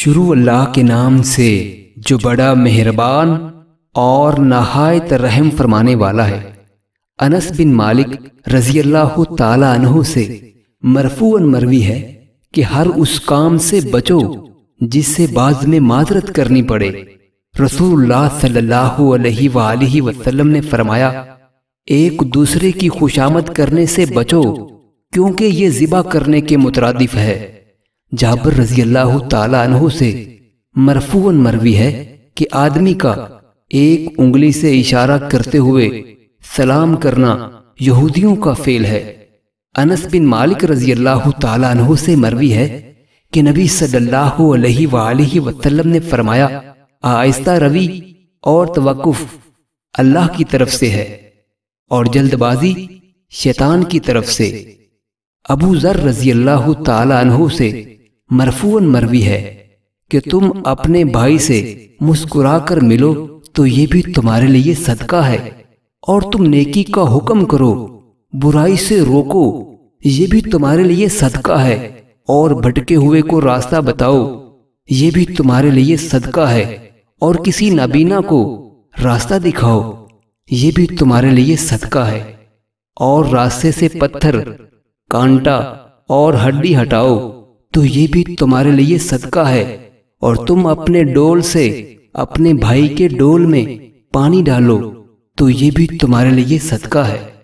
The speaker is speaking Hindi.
शुरू अल्लाह के नाम से जो बड़ा मेहरबान और नहायत रहम फरमाने वाला है अनस बिन मालिक रजी अल्लाह तु से मरफून मरवी है कि हर उस काम से बचो जिससे बाद में माजरत करनी पड़े रसूलुल्लाह सल्लल्लाहु अलैहि वसल्लम ने फरमाया एक दूसरे की खुशामद करने से बचो क्योंकि ये जिबा करने के मुतरदिफ है जाबर रजी अल्लाह तु से मरफून मरवी है कि आदमी का एक उंगली से इशारा करते हुए सलाम करना यहूदियों का फेल है अनस बिन मालिक रजी अल्लाह तु से मरवी है कि नबी सल्लल्लाहु ने फरमाया आहिस्ता रवि और तवकुफ अल्लाह की तरफ से है और जल्दबाजी शैतान की तरफ से अबू जर रजी अल्लाह तु से मरफून मरवी है कि तुम अपने भाई से मुस्कुराकर मिलो तो ये भी तुम्हारे लिए सदका है और तुम नेकी का हुक्म करो बुराई से रोको ये भी तुम्हारे लिए सदका है और भटके हुए को रास्ता बताओ ये भी तुम्हारे लिए सदका है और किसी नबीना को रास्ता दिखाओ ये भी तुम्हारे लिए सदका है और रास्ते से पत्थर कांटा और हड्डी हटाओ तो ये भी तुम्हारे लिए सदका है और तुम अपने डोल से अपने भाई के डोल में पानी डालो तो ये भी तुम्हारे लिए सदका है